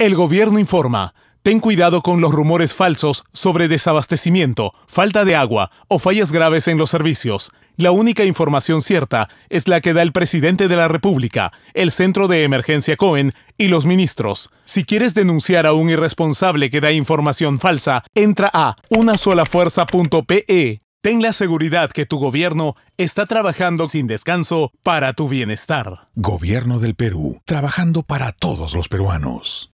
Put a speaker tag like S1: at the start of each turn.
S1: El gobierno informa. Ten cuidado con los rumores falsos sobre desabastecimiento, falta de agua o fallas graves en los servicios. La única información cierta es la que da el presidente de la República, el Centro de Emergencia Cohen y los ministros. Si quieres denunciar a un irresponsable que da información falsa, entra a unasolafuerza.pe. Ten la seguridad que tu gobierno está trabajando sin descanso
S2: para tu bienestar.
S3: Gobierno del Perú, trabajando para todos los peruanos.